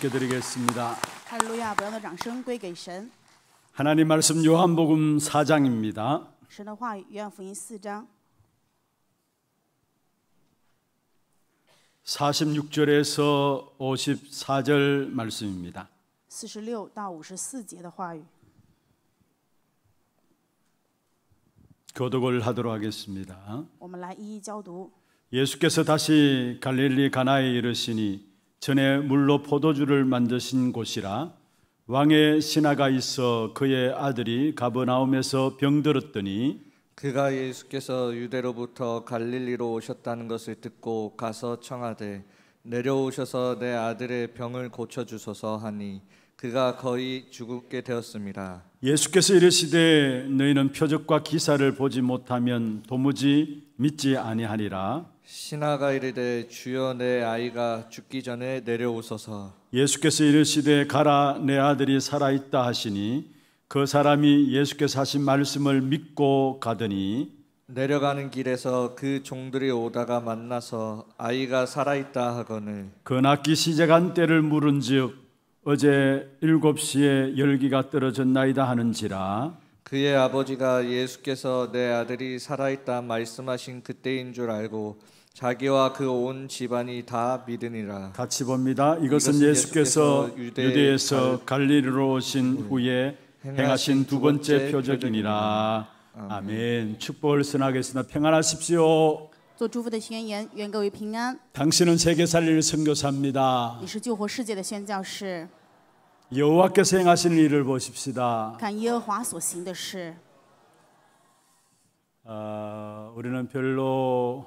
하나님께 드리겠습니다. 할렐루야, 我要把掌归给神 하나님 말씀 요한복음 4장입니다. 神的话语约翰福 4장. 46절에서 54절 말씀입니다. 46到54节的话语. 교독을 하도록 하겠습니다. 我们 예수께서 다시 갈릴리 가나에 이르시니 전에 물로 포도주를 만드신 곳이라 왕의 신하가 있어 그의 아들이 가버나움에서 병들었더니 그가 예수께서 유대로부터 갈릴리로 오셨다는 것을 듣고 가서 청하되 내려오셔서 내 아들의 병을 고쳐 주소서 하니 그가 거의 죽게 되었습니다. 예수께서 이르시되 너희는 표적과 기사를 보지 못하면 도무지 믿지 아니하리라. 신하가 이르되 주여 내 아이가 죽기 전에 내려오소서 예수께서 이르시되 가라 내 아들이 살아 있다 하시니 그 사람이 예수께서 하신 말씀을 믿고 가더니 내려가는 길에서 그 종들이 오다가 만나서 아이가 살아 있다 하거늘 그낫기 시작한 때를 물은즉 어제 일곱 시에 열기가 떨어졌나이다 하는지라 그의 아버지가 예수께서 내 아들이 살아 있다 말씀하신 그때인 줄 알고 자기와 그 온 집안이 다 믿으니라. 같이 봅니다. 이것은, 이것은 예수께서, 예수께서 유대에서 갈릴리로 오신 음. 후에 행하신 두 번째 표적이니라. 아멘. 아멘. 축복을 선하겠습니다. 평안하십시오. 做祝福的宣言，愿各位平安。 당신은 세계 살릴 선교사입니다. 你是救活世界的宣教士。 여호와께서 행하신 일을 보십시다. 看耶和华所行的事。 어, 우리는 별로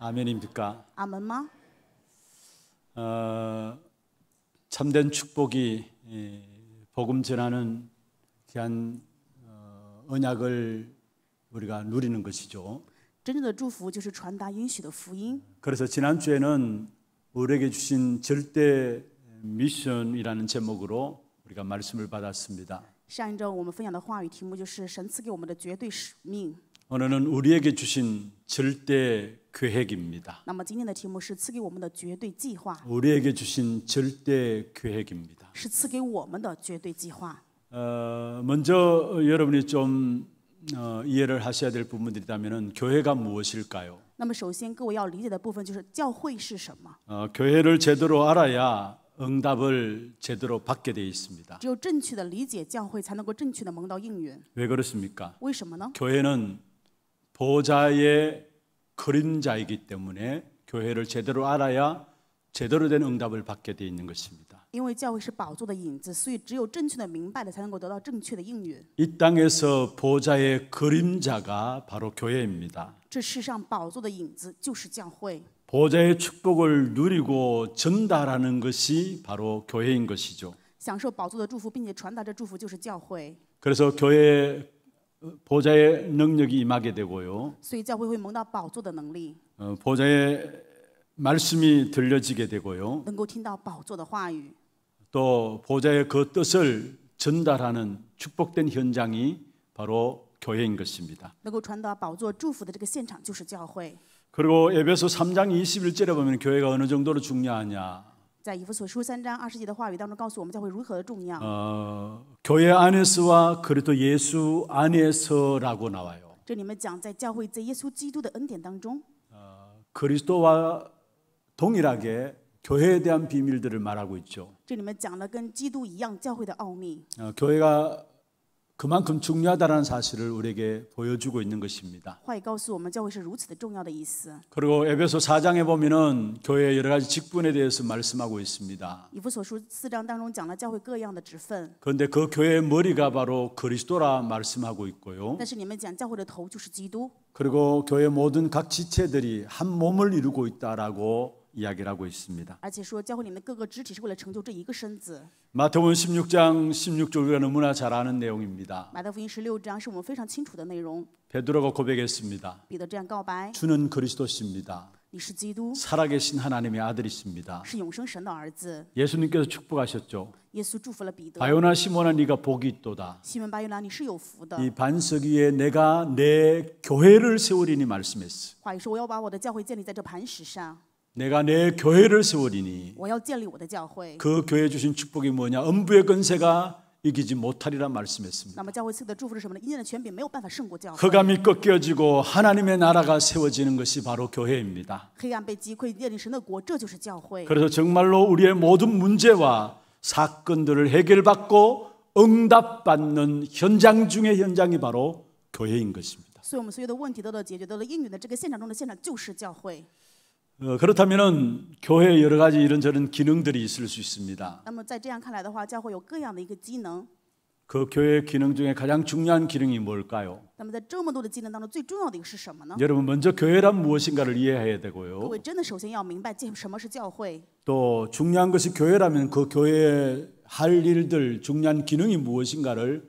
아멘입니까? 아멘마. 어, 참된 축복이 예, 복음 전하는 귀한 어, 언약을 우리가 누리는 것이죠. 真正的祝福就是传达应许的福音. 그래서 지난 주에는 우리에게 주신 절대 미션이라는 제목으로 우리가 말씀을 받았습니다. 上一周我们分享的话语题目就是神赐给我们的绝对使命. 오늘은 우리에게 주신 절대 계획입니다. 우리에게 주신 절대 계획입니다. 어, 먼저 여러분이 좀 어, 이해를 하셔야 될 부분들이라면 교회가 무엇일까요? 那么首先各位要理解的部分就是教会是什么? 교회를 제대로 알아야 응답을 제대로 받게 돼 있습니다. 只有正确的理解教会才能够正确的蒙到应允.왜 그렇습니까? 为什么呢? 교회는 보좌의 그림자이기 때문에 교회를 제대로 알아야 제대로 된 응답을 받게 되어 있는 것입니다. 이 땅에서 보좌의 그림자가 바로 교회입니다. 보좌의 축복을 누리고 전달하는 것이 바로 교회인 것이죠. 그래서 교회 보좌의 능력이 임하게 되고요. 어, 보좌의 말씀이 들려지게 되고요. 또 보좌의 그 뜻을 전달하는 축복된 현장이 바로 교회인 것입니다. 그리고 에베소 3장 21절에 보면 교회가 어느 정도로 중요하냐 在以弗所书三章二十节的话语当中告诉我们教会如何的重要。 어, 교회 안에서와 그리스도 예수 안에서라고 나와요. 这里面讲在教会在耶稣基督的恩典当中， 그리스도와 동일하게 교회에 대한 비밀들을 말하고 있죠. 这里面讲了跟基督一样教会的奥秘。 어, 교회가 그만큼 중요하다는 사실을 우리에게 보여주고 있는 것입니다. 그리고 에베소 4장에 보면은 교회 여러 가지 직분에 대해서 말씀하고 있습니다. 그런데 그 교회의 머리가 바로 그리스도라 말씀하고 있고요. 그리고 교회 모든 각 지체들이 한 몸을 이루고 있다라고 이야기를 하고 있습니다. 마태복음 16장 16절 우리가 너무나 잘 아는 내용입니다. 베드로가 고백했습니다. 주는 그리스도십니다. 살아계신 하나님의 아들이십니다. 예수님께서 축복하셨죠. 바요나 시몬아 네가 복이 있도다. 이 반석 위에 내가 내 교회를 세우리니 말씀했어. 내가 내 교회를 세우리니 그 교회 주신 축복이 뭐냐? 음부의 근세가 이기지 못하리라 말씀했습니다. 흑암이 꺾여지고 하나님의 나라가 세워지는 것이 바로 교회입니다. 그래서 정말로 우리의 모든 문제와 사건들을 해결받고 응답받는 현장 중의 현장이 바로 교회인 것입니다. 어, 그렇다면은 교회 여러 가지 이런저런 기능들이 있을 수 있습니다. 그 교회의 기능 중에 가장 중요한 기능이 뭘까요? 여러분 먼저 교회란 무엇인가를 이해해야 되고요. 또 중요한 것이 교회라면 그 교회의 할 일들 중요한 기능이 무엇인가를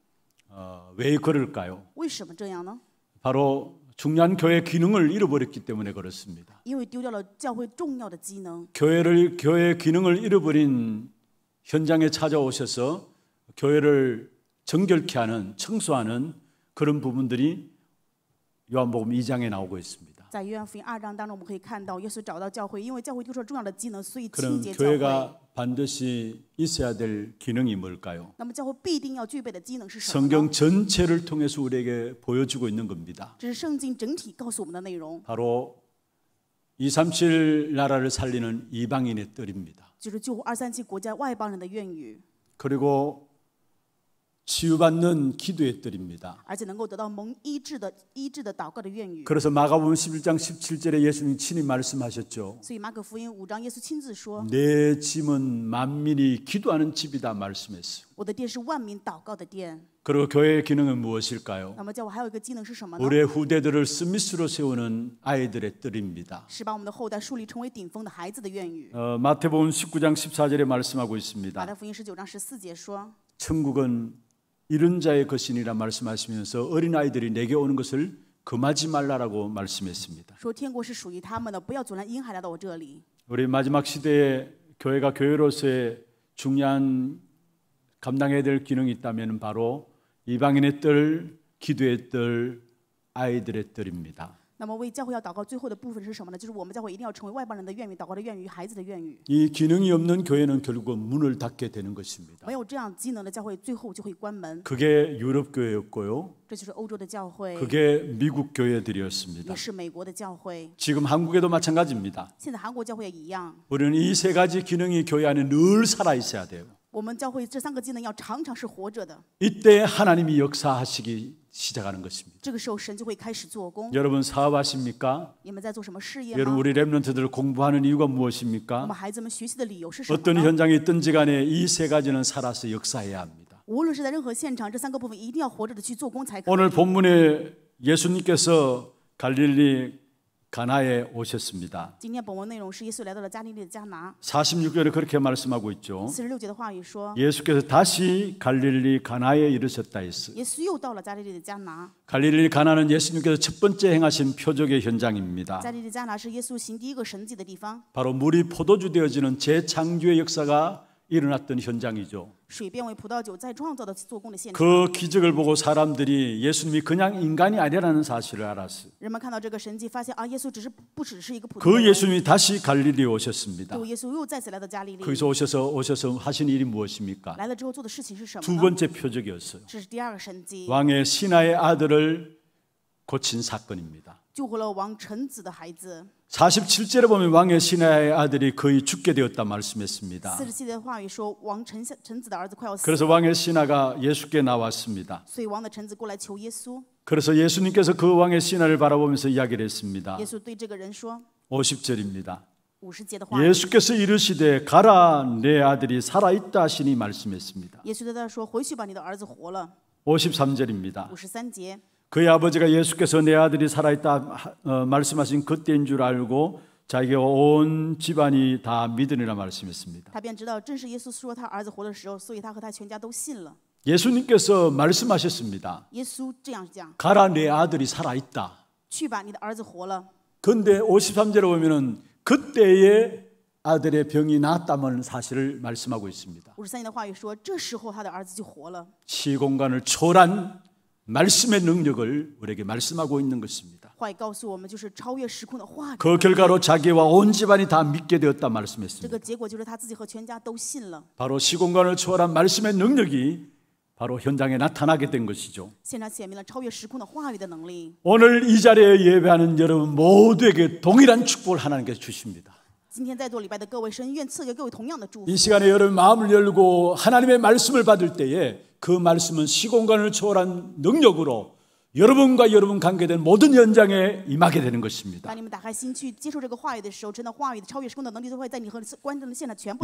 어, 왜 그럴까요? 为什么这样呢? 바로 중요한 교회 기능을 잃어버렸기 때문에 그렇습니다. 因为丢掉了教会重要的机能. 교회를 교회 기능을 잃어버린 현장에 찾아오셔서 교회를 정결케 하는 청소하는 그런 부분들이 요한복음 2장에 나오고 있습니다. 在约翰福音二章当中，我们可以看到耶稣找到教会，因为教会丢失重要的机能，所以清 그럼 洁教会。 교회가 반드시 있어야 될 기능이 뭘까요? 那么教会必定要具备的机能是什么呢？ 성경 전체를 통해서 우리에게 보여주고 있는 겁니다. 这是圣经整体告诉我们的内容， 바로 237 나라를 살리는 이방인의 뜰입니다. 就是救护二三七国家外邦人的愿语。 그리고 치유받는 기도의 뜻입니다. 그래서 마가복음 11장 17절에 예수님 친히 말씀하셨죠. 내 집은 만민이 기도하는 집이다 말씀했어요. 그리고 교회의 기능은 무엇일까요? 우리의 후대들을 스미스로 세우는 아이들의 뜻입니다. 어, 마태복음 19장 14절에 말씀하고 있습니다. 천국은 이른 자의 것이니라 말씀하시면서 어린 아이들이 내게 오는 것을 금하지 말라라고 말씀했습니다. 우리 마지막 시대에 교회가 교회로서의 중요한 감당해야 될 기능이 있다면 바로 이방인의 뜰, 기도의 뜰, 아이들의 뜰입니다. 那么为教会要祷告最后的部分是什么呢？就是我们教会一定要成为外邦人的愿语、祷告的愿语、孩子的愿语。이 기능이 없는 교회는 결국 문을 닫게 되는 것입니다. 没有这样机能的教会，最后就会关门。 그게 유럽 교회였고요. 这就是欧洲的教会， 그게 미국 也 교회들이었습니다. 是美国的教会。 지금 한국에도 마찬가지입니다. 现在韩国教会也一样， 우리는 이세 가지 기능이 교회 안에 늘 살아 있어야 돼요. 我们教会这三个技能要常常是活着的。이때 하나님이 역사하시기 시작하는 것입니다. 여러분 사업하십니까? 여러분 우리 렘넌트들 공부하는 이유가 무엇입니까? 어떤 현장에 있든지 간에 이 세 가지는 살아서 역사해야 합니다. 오늘 본문에 예수님께서 갈릴리 가나에 오셨습니다. 46절에 그렇게 말씀하고 있죠. 예수께서 다시 갈릴리 가나에 이르셨다 했어. 갈릴리 가나는 예수님께서 첫 번째 행하신 표적의 현장입니다. 바로 물이 포도주 되어지는 재창조의 역사가 일어났던 현장이죠. 그 기적을 보고 사람들이 예수님이 그냥 인간이 아니라는 사실을 알았어요. 그 예수님이 다시 갈릴리 오셨습니다. 거기서 오셔서 오셔서 하신 일이 무엇입니까? 두 번째 표적이었어요. 왕의 신하의 아들을 고친 사건입니다. 47절에 보면 왕의 신하의 아들이 거의 죽게 되었다 말씀했습니다. 그래서 왕의 신하가 예수께 나왔습니다. 그래서 예수님께서 그 왕의 신하를 바라보면서 이야기를 했습니다. 50절입니다. 예수께서 이르시되 가라 내 아들이 살아 있다 하시니 말씀했습니다. 53절입니다. 그의 아버지가 예수께서 내 아들이 살아있다 어, 말씀하신 그때인 줄 알고 자기가 온 집안이 다 믿으리라 말씀했습니다. 예수님께서 말씀하셨습니다. 가라 내 아들이 살아있다. 근데 53절에 보면은 그때의 아들의 병이 났다는 사실을 말씀하고 있습니다. 시공간을 초월 말씀의 능력을 우리에게 말씀하고 있는 것입니다. 그 결과로 자기와 온 집안이 다 믿게 되었다 말씀했습니다. 바로 시공간을 초월한 말씀의 능력이 바로 현장에 나타나게 된 것이죠. 오늘 이 자리에 예배하는 여러분 모두에게 동일한 축복을 하나님께서 주십니다. 이 시간에 여러분 마음을 열고 하나님의 말씀을 받을 때에 그 말씀은 시공간을 초월한 능력으로 여러분과 여러분 관계된 모든 현장에 임하게 되는 것입니다.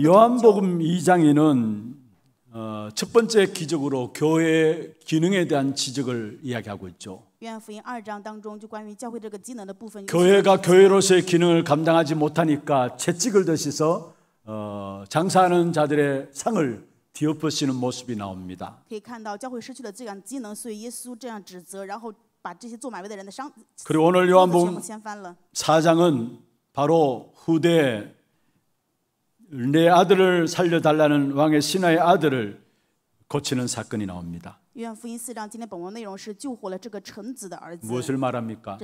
요한복음 2장에는 어, 첫 번째 기적으로 교회 기능에 대한 지적을 이야기하고 있죠. 교회가 교회로서의 기능을 감당하지 못하니까 채찍을 드시서 어, 장사하는 자들의 상을 뒤엎으시는 모습이 나옵니다. 그리고 오늘 요한복음 4장은 바로 후대 내 아들을 살려달라는 왕의 신하의 아들을 고치는 사건이 나옵니다. 무엇을 말합니까?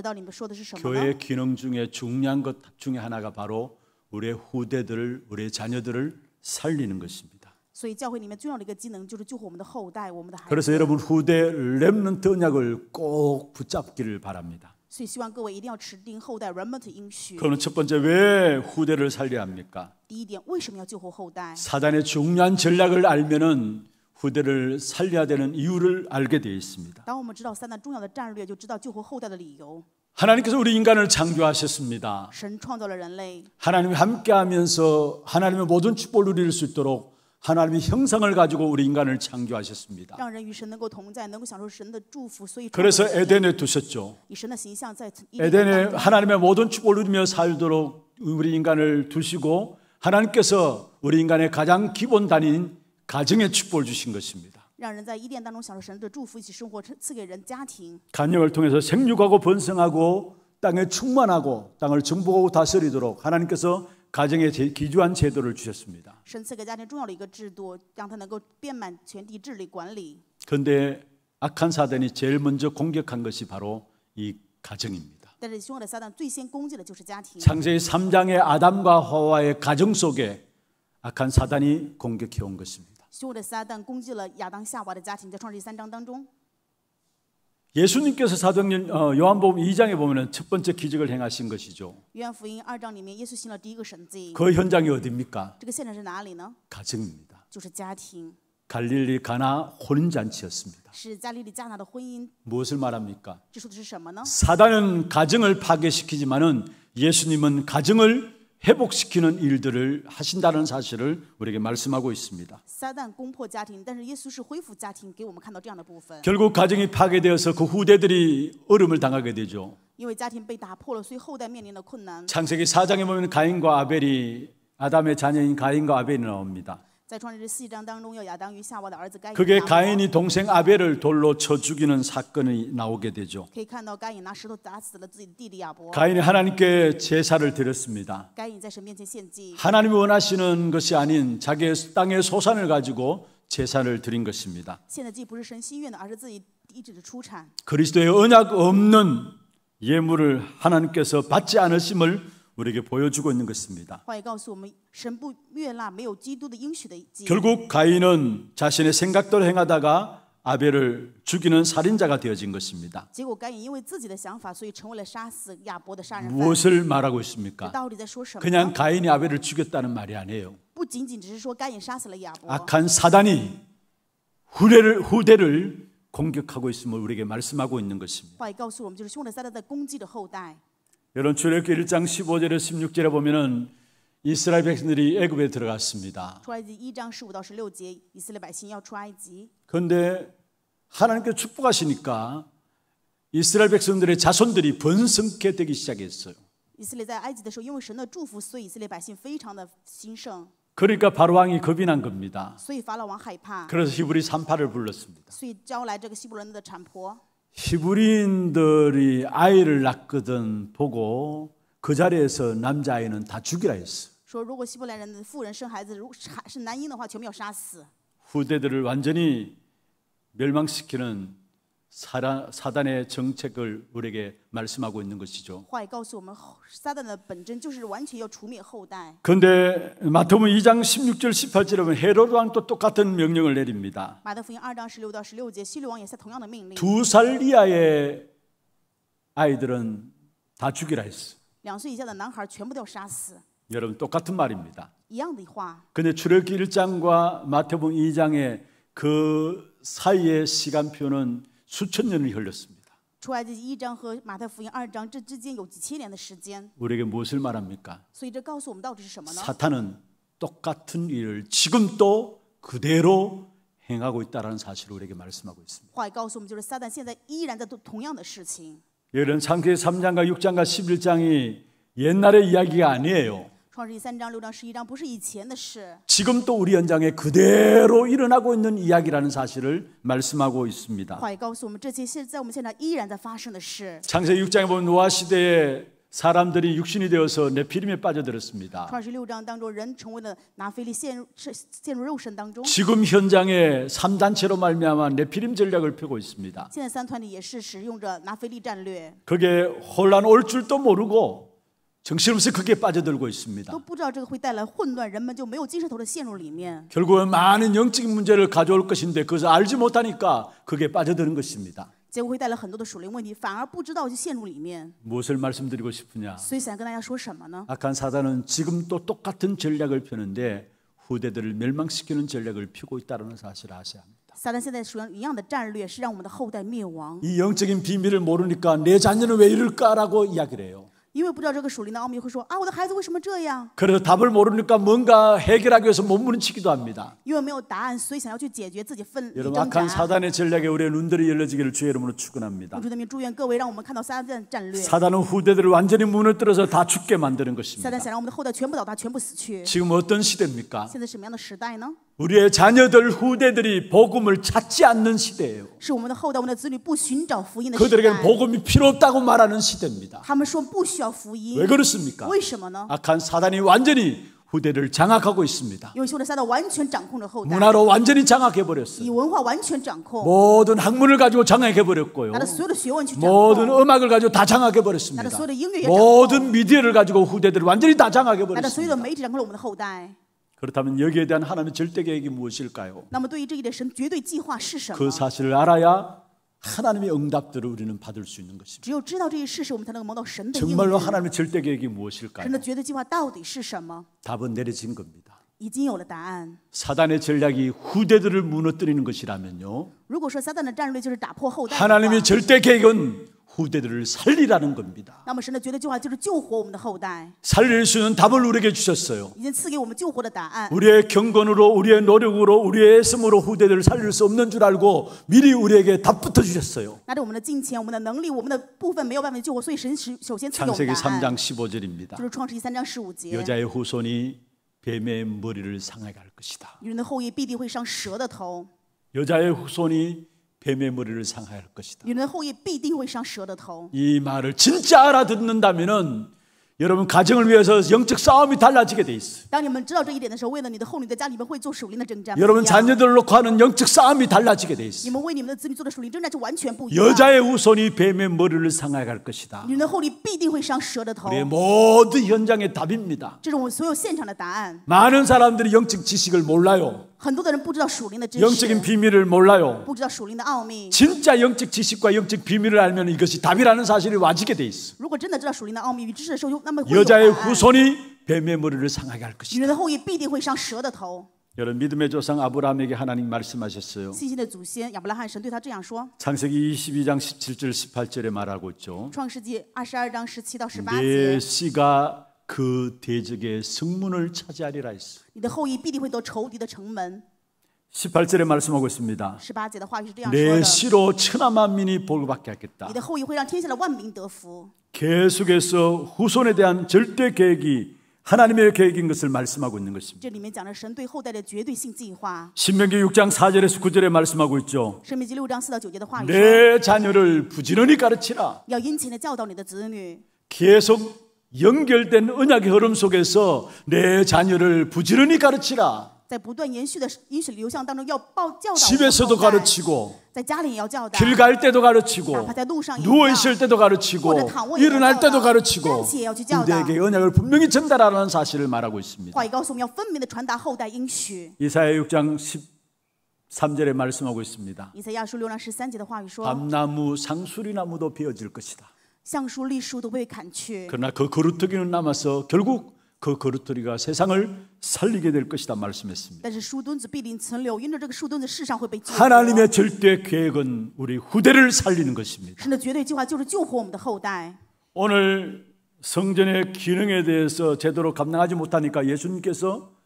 교회의 기능 중에 중요한 것 중에 하나가 바로 우리의 후대들을 우리의 자녀들을 살리는 것입니다. 그래서 여러분 후대 렘넌트 언약을 꼭 붙잡기를 바랍니다. 그러면 첫 번째 왜 후대를 살려야 합니까? 사단의 중요한 전략을 알면은 후대를 살려야 되는 이유를 알게 되어 있습니다. 하나님께서 우리 인간을 창조하셨습니다. 하나님과 함께하면서 하나님의 모든 축복을 누릴 수 있도록 하나님이 형상을 가지고 우리 인간을 창조하셨습니다. 그래서 에덴에 두셨죠. 에덴에 하나님의 모든 축복을 누리며 살도록 우리 인간을 두시고 하나님께서 우리 인간의 가장 기본 단인 가정의 축복을 주신 것입니다. 간역을 통해서 생육하고 번성하고 땅에 충만하고 땅을 정복하고 다스리도록 하나님께서 가정에 기조한 제도를 주셨습니다. 神赐데 악한 사단이 제일 먼저 공격한 것이 바로 이 가정입니다. 창세기 3장의 아담과 하와의 가정 속에 악한 사단이 공격해 온 것입니다. 예수님께서 사도행전 어, 요한복음 2장에 보면은 첫 번째 기적을 행하신 것이죠. 그 현장이 어디입니까? 가정입니다. 갈릴리 가나 혼인 잔치였습니다. 무엇을 말합니까? 사단은 가정을 파괴시키지만은 예수님은 가정을 회복시키는 일들을 하신다는 사실을 우리에게 말씀하고 있습니다. 결국 가정이 파괴되어서 그 후대들이 어려을 당하게 되죠. 창세기 4장에 보면 가인과 아벨이 아담의 자녀인 가인과 아벨이 나옵니다. 그게 가인이 동생 아벨을 돌로 쳐 죽이는 사건이 나오게 되죠. 가인이 하나님께 제사를 드렸습니다. 하나님이 원하시는 것이 아닌 자기 땅의 소산을 가지고 제사를 드린 것입니다. 그리스도의 언약 없는 예물을 하나님께서 받지 않으심을 우리에게 보여주고 있는 것입니다. 결국 가인은 자신의 생각대로 행하다가 아벨을 죽이는 살인자가 되어진 것입니다. 무엇을 말하고 있습니까? 그냥 가인이 아벨을 죽였다는 말이 아니에요. 악한 사단이 후대를, 후대를 공격하고 있음을 우리에게 말씀하고 있는 것입니다. 여러분 출애굽기 1장 15절에 16절에 보면은 이스라엘 백성들이 애굽에 들어갔습니다. 그런데 하나님께서 축복하시니까 이스라엘 백성들의 자손들이 번성케 되기 시작했어요. 그러니까 바로 왕이 겁이 난 겁니다. 그래서 히브리 산파를 불렀습니다. 히브리인들이 아이를 낳거든 보고 그 자리에서 남자아이는 다 죽이라 했어. 후대들을 완전히 멸망시키는 사라, 사단의 정책을 우리에게 말씀하고 있는 것이죠. 어, 그런데 마태복음 2장 16절 18절에 헤롯 왕도 똑같은 명령을 내립니다. 두살 이하의 아이들은 다 죽이라 했어. 여러분 똑같은 말입니다. 근데 출애굽기 1장과 마태복음 2장의 그 사이의 시간표는 수천 년을 흘렸습니다. 초아지 1章和马太福音2章这之间有几千年的时间. 우리에게 무엇을 말합니까? 所以这告诉我们到底是什么呢? 사탄은 똑같은 일을 지금도 그대로 행하고 있다라는 사실을 우리에게 말씀하고 있습니다. 话告诉我们就是撒旦现在依然在做同样的事情. 여러분 창세기 3장과 6장과 11장이 옛날의 이야기가 아니에요. 지금도우리현장에그대로일어나고있는이야기라는사실을말씀하고있습니다창세기장에보면노아시대에 사람들이 육신이 되어서 네피림에 빠져들었습니다. 지금 현장에 3단체로 말미암아 네피림 전략을 펴고 있습니다. 그게 혼란 올 줄도 모르고 정신없이 크게 빠져들고 있습니다. 결국은 많은 영적인 문제를 가져올 것인데 그것을 알지 못하니까 그게 빠져드는 것입니다. 무엇을 말씀드리고 싶으냐? 악한 사단은 지금 또 똑같은 전략을 펴는데 후대들을 멸망시키는 전략을 펴고 있다는 사실을 아셔야 합니다. 撒旦이 영적인 비밀을 모르니까 내 자녀는 왜 이럴까라고 이야기를 해요. 因为 그래서 답을 모르니까 뭔가 해결하기 위해서 몸부림치기도 합니다. 여러분 악한 사단의 전략에 우리의 눈들이 열려지기를 주의 이름으로 축원합니다. 사단은 후대들을 완전히 문을 뚫어서 다 죽게 만드는 것입니다. 지금 어떤 시대입니까? 우리의 자녀들 후대들이 복음을 찾지 않는 시대예요. 그들에게는 복음이 필요 없다고 말하는 시대입니다. 왜 그렇습니까? 악한 사단이 완전히 후대를 장악하고 있습니다. 문화로 완전히 장악해 버렸어요. 모든 학문을 가지고 장악해 버렸고요. 모든 음악을 가지고 다 장악해 버렸습니다. 모든 미디어를 가지고 후대들을 완전히 다 장악해 버렸습니다. 그렇다면 여기에 대한 하나님의 절대 계획이 무엇일까요? 그 사실을 알아야 하나님의 응답들을 우리는 받을 수 있는 것입니다. 정말로 하나님의 절대 계획이 무엇일까요? 답은 내려진 겁니다. 사단의 전략이 후대들을 무너뜨리는 것이라면요. 하나님의 절대 계획은 후대들을 살리라는 겁니다. 살릴 수 있는 답을 우리에게 주셨어요. 우리의 경건으로 우리의 노력으로 우리의 애씀으로 후대들을 살릴 수 없는 줄 알고 미리 우리에게 답부터 주셨어요. 창세기 3장 15절입니다. 여자의 후손이 뱀의 머리를 상하게 할 것이다. 여자의 후손이 뱀의 머리를 상하할 것이다. 이 말을 진짜 알아듣는다면은 여러분 가정을 위해서 영적 싸움이 달라지게 돼 있어. 当 여러분 자녀들로 하는 영적 싸움이 달라지게 돼 있어. 여자의 우선이 뱀의 머리를 상하게 할 것이다. 우리의 모든 현장의 답입니다. 많은 사람들이 영적 지식을 몰라요. 영적인 비밀을 몰라요. 진짜 영적 지식과 영적 비밀을 알면 이것이 답이라는 사실이 와지게 돼 있어. 여자의 후손이 뱀의 머리를 상하게 할 것이다. 여러분 믿음의 조상 아브라함에게 하나님 말씀하셨어요. 창세기 22장 17절 18절에 말하고 있죠. 내 씨가 그 대적의 성문을 차지하리라 했어. 18절에 말씀하고 있습니다. 내 씨로 천하 만민이 복을 받게 하겠다. 계속해서 후손에 대한 절대 계획이 하나님의 계획인 것을 말씀하고 있는 것입니다. 신명기 6장 4절에서 9절에 말씀하고 있죠. 내 자녀를 부지런히 가르치라. 계속 연결된 언약의 흐름 속에서 내 자녀를 부지런히 가르치라. 집에서도 가르치고 길 갈 때도 가르치고 누워 있을 때도 가르치고 일어날 때도 가르치고 후대에게 언약을 분명히 전달하라는 사실을 말하고 있습니다. 이사야 6장 13절에 말씀하고 있습니다. 밤나무 상수리나무도 비어질 것이다. 그러나 그 그루터기는 남아서 결국 그 거루터리가 세상을 살리게 될 것이다 말씀했습니다. 하나님의 절대 계획은 우리 후대를 살리는 것입니다. 오늘 성전의 기능에 대해서 제대로 감당하지 못하니까 예수님께서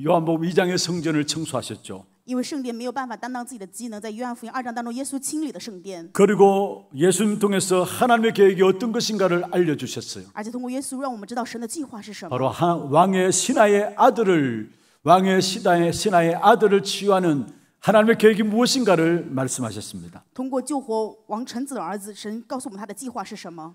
요한복음 2장의 성전을 청소하셨죠. 因为圣殿没有办法担当自己的机能，在约翰福音二章当中，耶稣清理的圣殿。 그리고 예수님 통해서 하나님의 계획이 어떤 것인가를 알려 주셨어요. 而且通过耶稣让我们知道神的计划是什么。 바로 왕의 신하의 아들을 왕의 신하의 신하의 아들을 치유하는 하나님의 계획이 무엇인가를 말씀하셨습니다. 通过救活王臣子的儿子，神告诉我们他的计划是什么。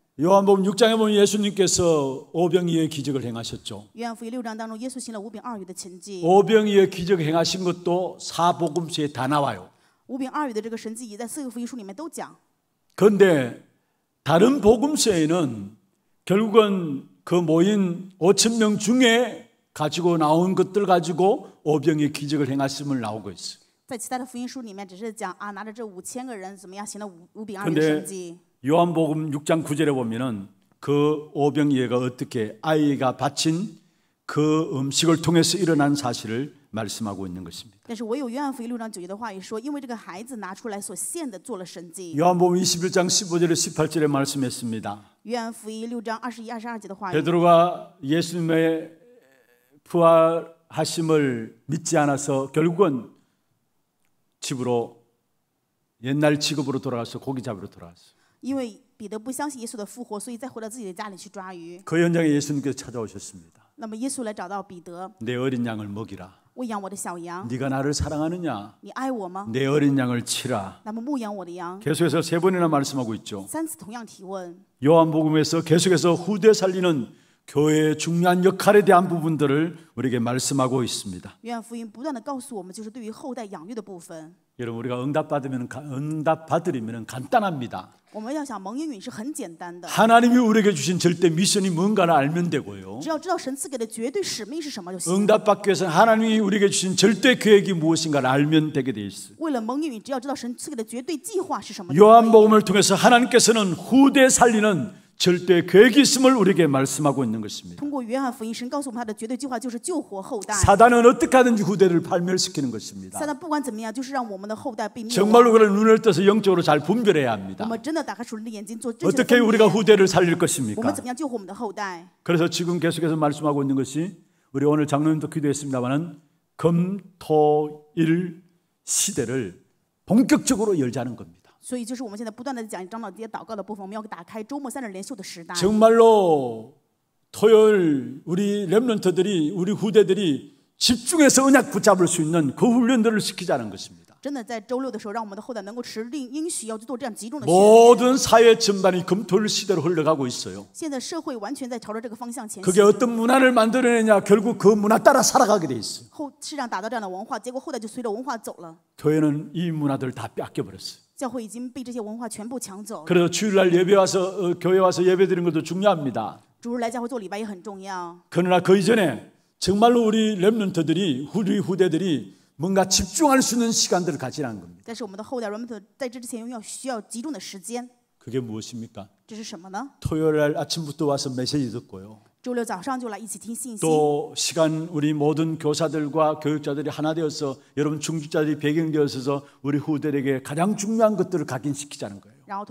요한복음 6장에 보면 예수님께서 오병이의 기적을 행하셨죠. 오병이의 기적 행하신 것도 사복음서에 다 나와요. 그런데 그 다른 복음서에는 결국은 그 모인 5천 명 중에 가지고 나온 것들 가지고 오병의 기적을 행하심을 나오고 있어요. 在其他的福音书里面，只是讲啊，拿着这五千个人怎么样行了五五饼二鱼神迹。 요한복음 6장 9절에 보면은 그 오병이어가 어떻게 아이가 바친 그 음식을 통해서 일어난 사실을 말씀하고 있는 것입니다. 요한복음 21장 15절에 18절에 말씀했습니다. 베드로가 예수님의 부활하심을 믿지 않아서 결국은 집으로 옛날 직업으로 돌아가서 고기 잡으러 돌아갔어요. 因为彼得不相信耶稣的复活，所以再回到自己的家里去抓鱼。그 현장에 예수님께서 찾아오셨습니다. 那么耶稣来找到彼得，내 어린 양을 먹이라. 喂养我的小羊， 네가 나를 사랑하느냐? 你爱我吗？내 어린 양을 치라. 那么牧养我的羊， 계속해서 세 번이나 말씀하고 있죠. 三次同样提问。요한복음에서 계속해서 후대 살리는 교회의 중요한 역할에 대한 부분들을 우리에게 말씀하고 있습니다. 여러분 우리가 응답 받으면 응답 받으려면 간단합니다. 하나님이 우리에게 주신 절대 미션이 뭔가를 알면 되고요. 응답 받기 위해서 하나님이 우리에게 주신 절대 계획이 무엇인가를 알면 되게 돼 있어요. 요한복음을 통해서 하나님께서는 후대 살리는 절대 계획이 있음을 우리에게 말씀하고 있는 것입니다. 사단은 어떻게 하든지 후대를 발멸시키는 것입니다. 정말로 그런 눈을 떠서 영적으로 잘 분별해야 합니다. 어떻게 우리가 후대를 살릴 것입니까? 그래서 지금 계속해서 말씀하고 있는 것이 우리 오늘 장로님도 기도했습니다만은 금토일 시대를 본격적으로 열자는 겁니다. 所以就是我们现在不断的讲长老节祷告的部分，我们要打开周末三日连休的时代。 정말로 토요일 우리 렘런트들이 우리 후대들이 집중해서 은약 붙잡을 수 있는 그 훈련들을 시키자는 것입니다. 真的在周六的时候让我们的后代能够持定应许要去做这样集中的 모든 사회 전반이 금토일 시대로 흘러가고 있어요. 现在社会完全在朝着这个方向前 그게 어떤 문화를 만들어내냐 결국 그 문화 따라 살아가게 돼 있어요. 后世上打造这样的文化，结果后代就随着文化走了。교회는 이 문화들 다 뺏겨버렸어요. 教会已经被这些文化全部抢走了。 그래서 주일날 예배 와서 어, 교회 와서 예배 드리는 것도 중요합니다. 主日来教会做礼拜也很重要。 그러나 그 이전에 정말로 우리 렘넌트들이 우리 후대들이 뭔가 집중할 수 있는 시간들을 가지라는 겁니다. 但是我们的后代 r e 在这之前永需要集中的时间 그게 무엇입니까? 这是什么呢？ 토요일 날 아침부터 와서 메시지 듣고요. 또 시간 우리 모든 교사들과 교육자들이 하나 되어서 여러분 중직자들이 배경되어서 우리 후대에게 가장 중요한 것들을 각인시키자는 거예요.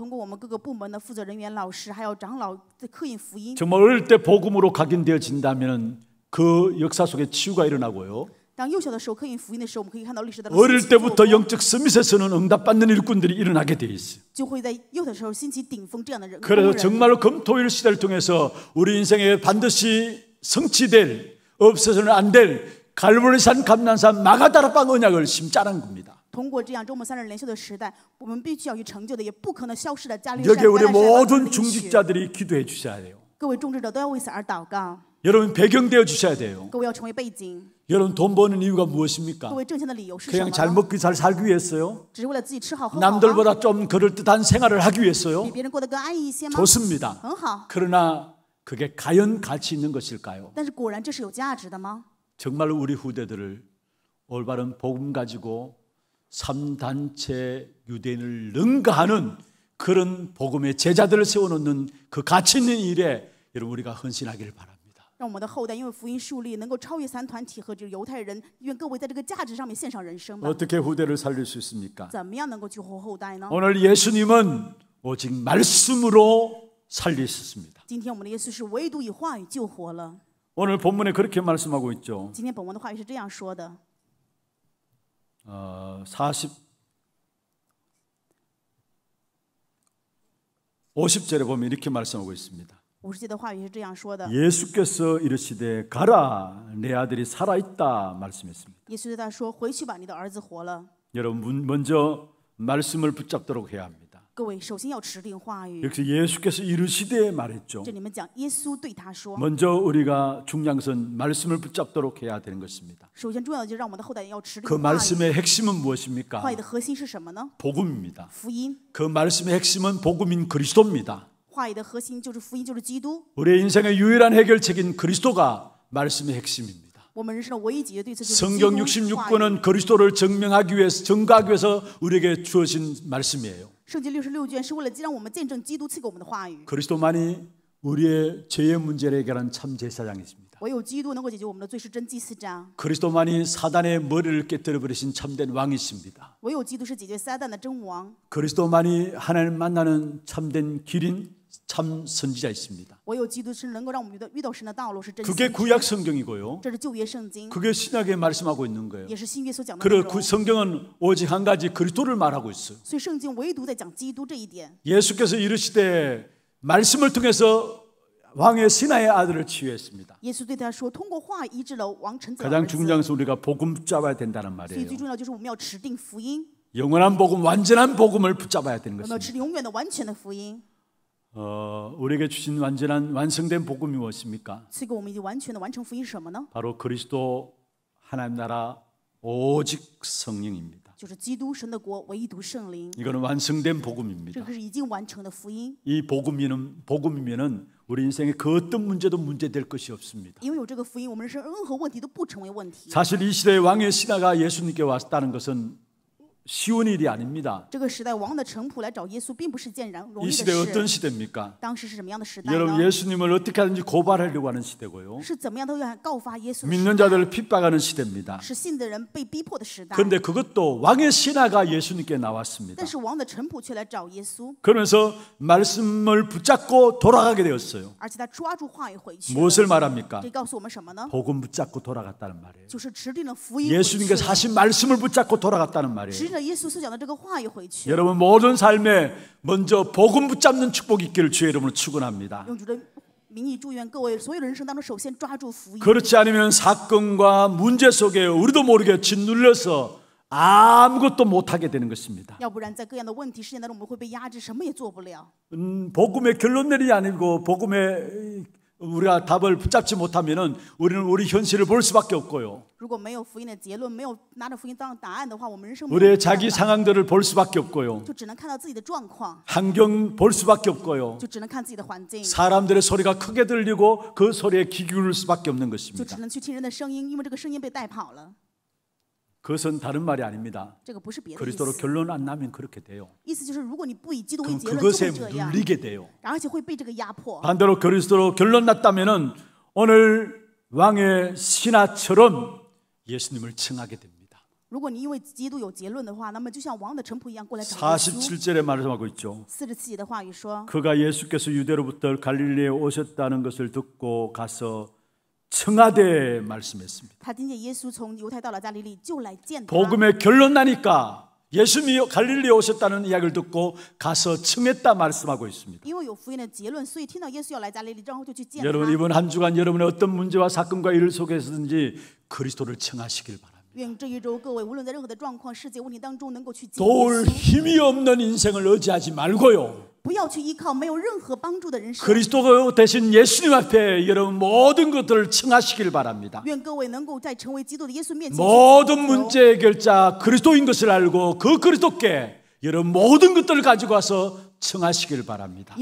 정말 어릴 때 복음으로 각인되어진다면 그 역사 속에 치유가 일어나고요. 어릴 때부터 영적 서밋에서는 응답받는 일꾼들이 일어나게 돼 있어요. 그래서 정말로 검토일 시대를 통해서 우리 인생에 반드시 성취될 없어서는 안 될 갈보리산 감난산 마가다라빵 언약을 심자란 겁니다. 通过这样这我三十连续的时代我们必须要去成就的也不可能消失的여기에우리모든중직자들이기도해주셔야돼요各位种植者都要为此而祷告 여러분 배경 되어 주셔야 돼요. 여러분 돈 버는 이유가 무엇입니까? 그냥 잘 먹기 잘 살기 위해서요. 남들보다 좀 그럴듯한 생활을 하기 위해서요. 좋습니다. 그러나 그게 과연 가치 있는 것일까요? 정말 우리 후대들을 올바른 복음 가지고 3단체 유대인을 능가하는 그런 복음의 제자들을 세워놓는 그 가치 있는 일에 여러분 우리가 헌신하기를 바랍니다. 让我们的后代因为福音树立，能够超越三团体和这个犹太人。愿各位在这个价值上面献上人生吧。 어떻게 후대를 살릴 수 있습니까? 怎么样能够救活后代呢？ 오늘 예수님은 오직 말씀으로 살리셨습니다. 今天我们的耶稣是唯独以话语救活了。 오늘 본문에 그렇게 말씀하고 있죠. 今天本文的话语是这样说的： 어, 40 50절에 보면 이렇게 말씀하고 있습니다. 예수께서 이르시되 가라 내 아들이 살아 있다 말씀했습니다. 여러분 먼저 말씀을 붙잡도록 해야 합니다. 역시 예수께서 이르시되 말했죠. 먼저 우리가 중요한 말씀을 붙잡도록 해야 되는 것입니다. 그 말씀의 핵심은 무엇입니까? 복음입니다. 그 말씀의 핵심은 복음인 그리스도입니다. 우리의 인생의 유일한 해결책인 그리스도가 말씀의 핵심입니다. 성경 66권은 그리스도를 증명하기 위해서 증거하기 위해서 우리에게 주어진 말씀이에요. 그리스도만이 우리의 죄의 문제를 해결한 참 제사장이십니다. 그리스도만이 사단의 머리를 깨뜨려 버리신 참된 왕이십니다. 그리스도만이 하나님 만나는 참된 길인 참 선지자 있습니다. 그게 구약 성경이고요. 그게 신약에 말씀하고 있는 거예요. 그래 성경은 오직 한 가지 그리스도를 말하고 있어요. 예수께서 이르시되 말씀을 통해서 왕의 신하의 아들을 치유했습니다. 가장 중요한 것은 우리가 복음 잡아야 된다는 말이에요. 영원한 복음, 완전한 복음을 붙잡아야 되는 것입니다. 어, 우리에게 주신 완전한 완성된 복음이 무엇입니까? 赐给我们已经完全的完成福音什么呢? 바로 그리스도 하나님 나라 오직 성령입니다. 이거는 완성된 복음입니다. 이 복음이면 복음이면은 우리 인생의 그 어떤 문제도 문제될 것이 없습니다. 사실 이 시대의 왕의 신하가 예수님께 왔다는 것은 쉬운 일이 아닙니다. 이 시대 어떤 시대입니까? 여러분 예수님을 어떻게 하든지 고발하려고 하는 시대고요. 믿는 자들을 핍박하는 시대입니다. 그런데 그것도 왕의 신하가 예수님께 나왔습니다. 그러면서 말씀을 붙잡고 돌아가게 되었어요. 무엇을 말합니까? 복음 붙잡고 돌아갔다는 말이에요. 예수님께서 하신 말씀을 붙잡고 돌아갔다는 말이에요. 여러분모든삶에먼저복음붙잡는축복이있기를주의 이름으로 축원합니다그렇지않으면사건과문제속에우리도모르게짓눌려서 아무것도 못하게 되는 것입니다. 음, 복음의 결론 내리 아니고 복음의 우리가 답을 붙잡지 못하면은 우리는 우리 현실을 볼 수밖에 없고요. 우리의 자기 상황들을 볼 수밖에 없고요. 환경 볼 수밖에 없고요. 사람들의 소리가 크게 들리고 그 소리에 귀 기울일 수밖에 없는 것입니다. 그것은 다른 말이 아닙니다. 그리스도로 결론 안 나면 그렇게 돼요. 그럼 그것에 눌리게 돼요. 반대로 그리스도로 결론 났다면 오늘 왕의 신하처럼 예수님을 칭하게 됩니다. 47절에 말하고 있죠. 그가 예수께서 유대로부터 갈릴리에 오셨다는 것을 듣고 가서 청하대 말씀했습니다. 복음의 결론 나니까 예수님이 갈릴리에 오셨다는 이야기를 듣고 가서 청했다 말씀하고 있습니다. 여러분 이번 한 주간 여러분의 어떤 문제와 사건과 일을 속에서든지 그리스도를 청하시길 바랍니다. 도울 힘이 없는 인생을 의지하지 말고요. 그리스도 대신 예수님 앞에 여러분 모든 것들을 청하시길 바랍니다. 모든 문제의 결자 그리스도인 것을 알고 그 그리스도께 여러분 모든 것들을 가지고 와서 칭하시길 바랍니다.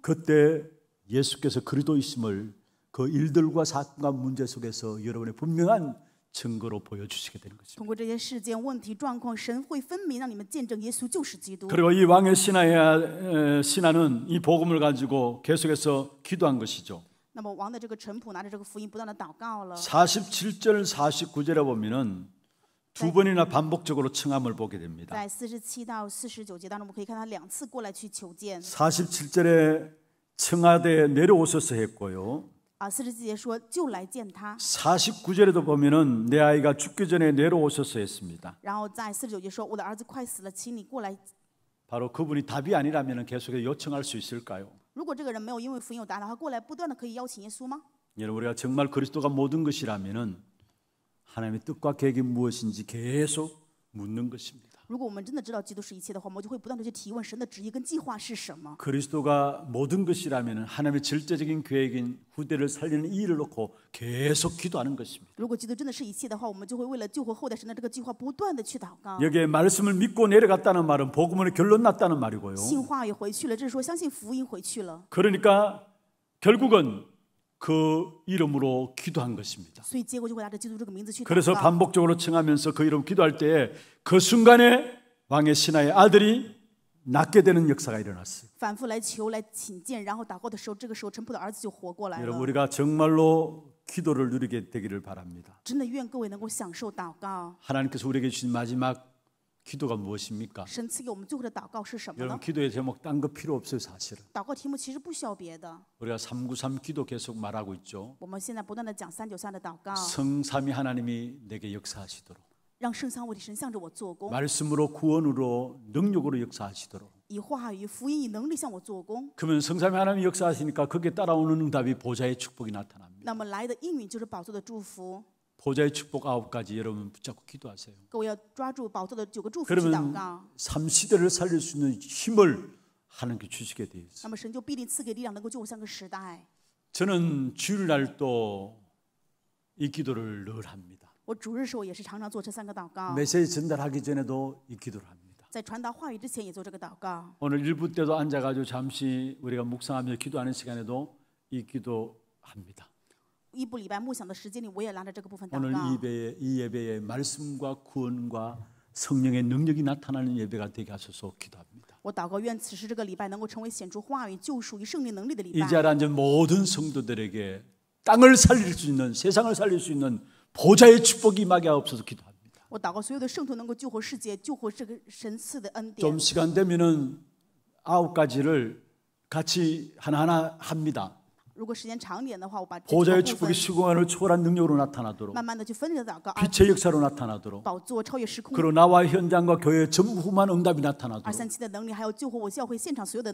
그때 예수께서 그리스도이심을 그 일들과 사건과 문제 속에서 여러분의 분명한 증거로 보여주시게 되는 것입니다. 그리고 이 왕의 신하의 아, 신하는 이 복음을 가지고 계속해서 기도한 것이죠. 47절 49절에 보면은 두 번이나 반복적으로 청함을 보게 됩니다. 4 7절에 청하대에 내려오셔서 했고요. 49절에도 보면은 내 아이가 죽기 전에 내려 오셔서 했습니다. 바로 그분이 답이 아니라면 계속 요청할 수 있을까요? 여러분 우리가 정말 그리스도가 모든 것이라면 하나님의 뜻과 계획이 무엇인지 계속 묻는 것입니다. 如果我们真的知道基督是一切的话，我们就会不断的去提问神的旨意跟计划是什么。 그리스도가 모든 것이라면 하나님의 절대적인 계획인 후대를 살리는 이 일을 놓고 계속 기도하는 것입니다. 如果基督真的是一切的话，我们就会为了救活后代神的这个计划不断的去祷告。 여기에 말씀을 믿고 내려갔다는 말은 복음의 결론 났다는 말이고요. 信话语回去了，这是说相信福音回去了。 그러니까 결국은 그 이름으로 기도한 것입니다. 그래서 반복적으로 칭하면서 그 이름 기도할 때에 그 순간에 왕의 신하의 아들이 낫게 되는 역사가 일어났어요. 여러분 우리가 정말로 기도를 누리게 되기를 바랍니다. 하나님께서 우리에게 주신 마지막 기도가 무엇입니까? 여러분 기도의 제목 딴 거 필요 없어요 사실은. 우리가 393 기도 계속 말하고 있죠. 성삼이 하나님이 내게 역사하시도록. 말씀으로 구원으로 능력으로 역사하시도록. 그러면 성삼위 하나님 역사하시니까 거기에 따라오는 응답이 보좌의 축복이 나타납니다. 보좌의 축복 아홉 가지 여러분 붙잡고 기도하세요. 그러면 삼 시대를 살릴 수 있는 힘을 하나님 주시게 되어 있어요. 저는 주일날도 이 기도를 늘 합니다. 메시지 전달하기 전에도 이 기도를 합니다. 오늘 일부 때도 앉아가지고 잠시 우리가 묵상하며 기도하는 시간에도 이 기도합니다. 一部礼拜 오늘 이 예배에 말씀과 구원과 성령의 능력이 나타나는 예배가 되게 하소서 기도합니다. 이 자리에 모든 성도들에게 땅을 살릴 수 있는 세상을 살릴 수 있는 보좌의 축복이 임하게 하서 기도합니다. 좀 시간 되면은 아홉 가지를 같이 하나하나 합니다. 보좌의 축복이 시공간을 초월한 능력으로 나타나도록 빛의 역사로 나타나도록 그리고 나와 현장과 교회의 전부만 응답이 나타나도록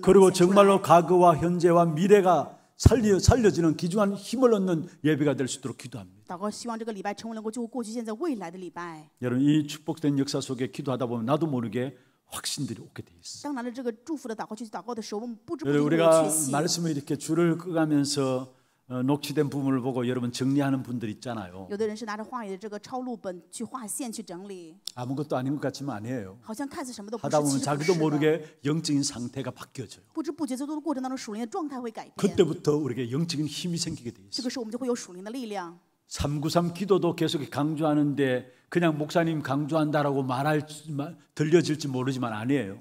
그리고 정말로 과거와 현재와 미래가 살려 살려지는 기중한 힘을 얻는 예배가 될 수 있도록 기도합니다. 여러분 이 축복된 역사 속에 기도하다 보면 나도 모르게 확신들이 오게 돼 있어. 当拿着这个祝福的祷告去祷告的时候，我们不知不觉 우리가 말씀을 이렇게 줄을 끄가면서 어, 녹취된 부분을 보고 여러분 정리하는 분들 있잖아요. 有的人是拿着话语的这个抄录本去划线去整理。 아무것도 아닌 것 같지만 아니에요. 好像看似什么都不是。 하다 보면 자기도 모르게 영적인 상태가 바뀌어져요. 不知不觉在做的过程当中，属灵的状态会改变。 그때부터 우리에게 영적인 힘이 생기게 돼 있어. 这个时候我们就会有属灵的力量。393 기도도 계속 강조하는데 그냥 목사님 강조한다라고 말할 들려질지 모르지만 아니에요.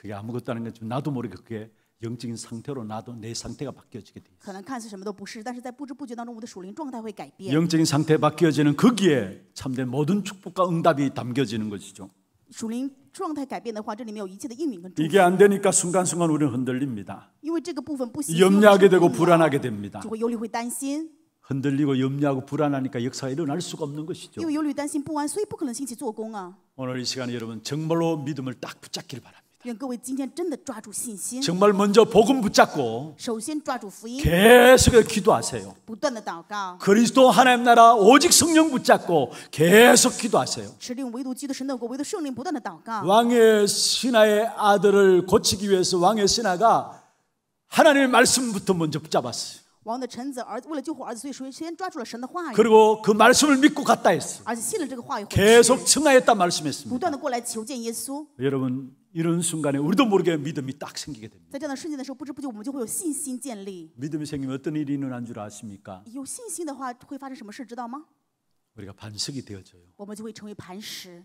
그게 아무것도 아닌 건 나도 모르게 그게 영적인 상태로 나도 내 상태가 바뀌어지게 돼. 영적인 상태 바뀌어지는 거기에 참된 모든 축복과 응답이 담겨지는 것이죠. 이게 안 되니까 순간순간 우리는 흔들립니다. 염려하게 되고 불안하게 됩니다. 흔들리고 염려하고 불안하니까 역사가 일어날 수가 없는 것이죠. 오늘 이 시간에 여러분 정말로 믿음을 딱 붙잡길 바랍니다. 정말 먼저 복음 붙잡고 계속 기도하세요. 그리스도 하나님 나라 오직 성령 붙잡고 계속 기도하세요. 왕의 신하의 아들을 고치기 위해서 왕의 신하가 하나님의 말씀부터 먼저 붙잡았어요. 王的臣子儿子为了救护儿子，所以首先抓住了神的话语， 그리고 그 말씀을 믿고 갔다 했어요. 而且信了这个话语， 계속 청하였다 不 말씀했습니다. 断的过来求见耶稣。 여러분 이런 순간에 우리도 모르게 믿음이 딱 생기게 됩니다. 在这样的瞬间的时候，不知不觉我们就会有信心建立。 믿음이 생기면 어떤 일이 일어난 줄 아십니까? 有信心的话，会发生什么事，知道吗？ 우리가 반석이 되어져요. 我们就会成为磐石，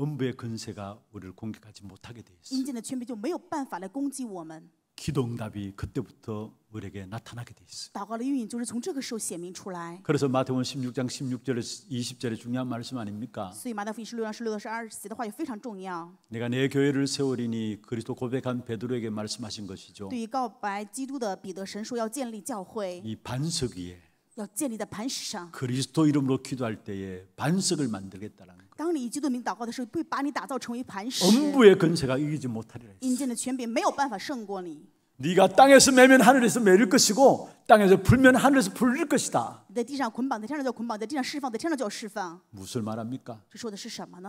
음부의 근세가 우리를 공격하지 못하게 돼 있어요. 阴间的权柄就没有办法来攻击我们。 기도응답이 그때부터 우리에게 나타나게 돼 있어요. 祷告的应允就是从这个时候显明出来. 그래서 마태복음 16장 1 6절에 20절의 중요한 말씀 아닙니까? 所以马太福音16章16到20节的话也非常重要. 내가 내 교회를 세우리니 그리스도 고백한 베드로에게 말씀하신 것이죠. 对于告白基督的彼得神说要建立教会.이 반석 위에 그리스도 이름으로 기도할 때에 반석을 만들겠다는 거. 当你엄부의 근세가 이기지 못하리라. 阴间的 네가 땅에서 매면 하늘에서 매일 것이고 땅에서 불면 하늘에서 불릴 것이다. 무슨 말합니까?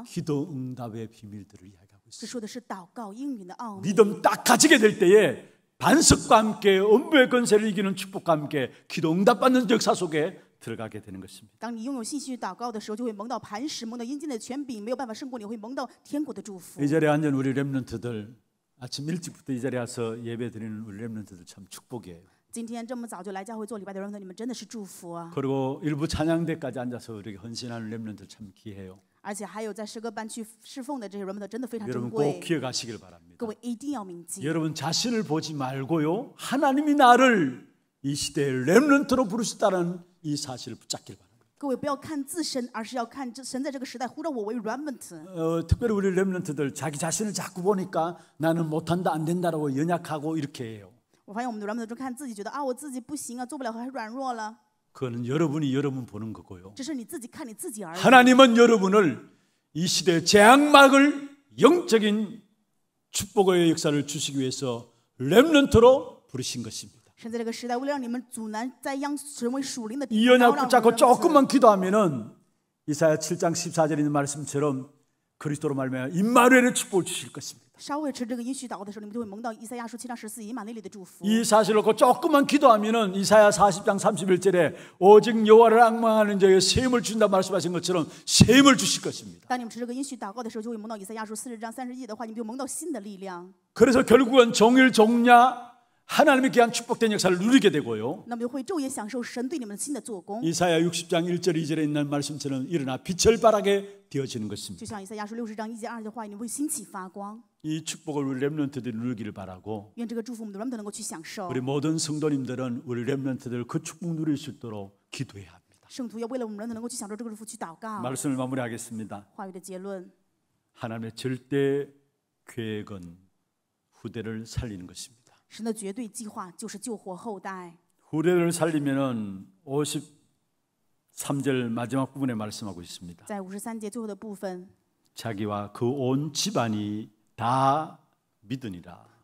기도 응답의 비밀들을 이야기하고 있습니다. 믿음 딱 가지게 될 때에 반석과 함께 음부의 권세를 이기는 축복과 함께 기도 응답받는 역사 속에 들어가게 되는 것입니다. 이 자리에 앉은 우리 렘넌트들 아침 일찍부터 이 자리에 와서 예배드리는 우리 렘넌트들 참 축복이에요. 그리고 일부 찬양대까지 앉아서 이렇게 헌신하는 렘넌트참 귀해요. 여러분 꼭 기억하시길 바랍니다. 여러분 자신을 보지 말고요. 하나님이 나를 이 시대의 렘런트로 부르셨다는 이 사실을 붙잡길 바랍니다. 各位不要看自身而是要看神在这个时代呼召我为 r e m 어, 특별히 우리 렘런트들 자기 자신을 자꾸 보니까 나는 못한다 안 된다라고 연약하고 이렇게 해요. 我发现我们的 r e m n 看自己觉得啊我自己不行啊做不了还软弱了 그거는 여러분이 여러분 보는 거고요. 하나님은 여러분을 이 시대의 재앙막을 영적인 축복의 역사를 주시기 위해서 렘런트로 부르신 것입니다. 이연약 붙잡고 조금만 기도하면은 이사야 7장 14절에 있는 말씀처럼 그리스도로 말미암아 임마누엘의 축복을 주실 것입니다. 稍微持这个允许祷的时候，你们就会蒙到以赛亚书七章十四以马内利的祝福。이 사실 놓고 조금만 기도하면은 이사야 40장 31절에 오직 여호와를 악망하는 자에게 세임을 준다 말씀하신 것처럼 세임을 주실 것입니다. 当你们持这个允许祷告的时候，就会蒙到以赛亚书四十章三十一的话，你们就蒙到新的力量。 그래서 결국은 정일 정략 하나님의 귀한 축복된 역사를 누리게 되고요. 이사야 60장 1절 2절에 있는 말씀처럼 일어나 빛을 발하게 되어지는 것입니다. 이 축복을 우리 렘넌트들이 누리기를 바라고 우리 모든 성도님들은 우리 렘넌트들 그 축복 누릴 수 있도록 기도해야 합니다. 말씀을 마무리하겠습니다. 하나님의 절대 계획은 후대를 살리는 것입니다. 神的绝对计划就是救活后代。 후대를 살리면은 53절 마지막 부분에 말씀하고 있습니다. 자기와 그 온 집안이 다 믿으니라.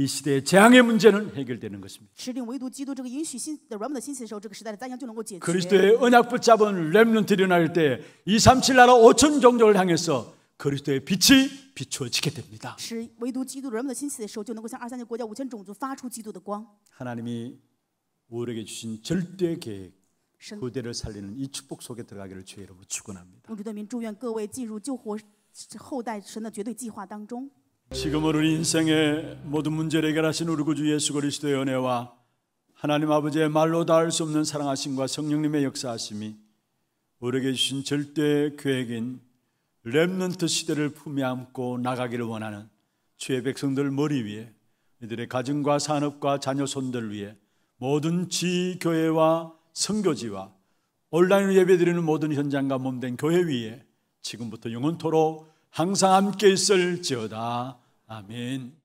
이 시대의 재앙의 문제는 해결되는 것입니다. 그리스도의 언약 붙잡은 렘넌트들이 날 때, 2, 3, 7 나라 5천 종족을 향해서 그리스도의 빛이 비추어지게 됩니다. 하나님이 우리에게 주신 절대 계획, 그대를 살리는 이 축복 속에 들어가기를 주의 로 축원합니다. 지금은 우리 인생의 모든 문제를 해결하신 우리 구주 예수 그리스도의 은혜와 하나님 아버지의 말로 닿을 수 없는 사랑하심과 성령님의 역사하심이 우리에게 주신 절대 계획인 렘넌트 시대를 품에 안고 나가기를 원하는 주의 백성들 머리 위에 이들의 가정과 산업과 자녀 손들 위에 모든 지교회와 성교지와 온라인으로 예배드리는 모든 현장과 몸된 교회 위에 지금부터 영원토록 항상 함께 있을지어다. 아멘.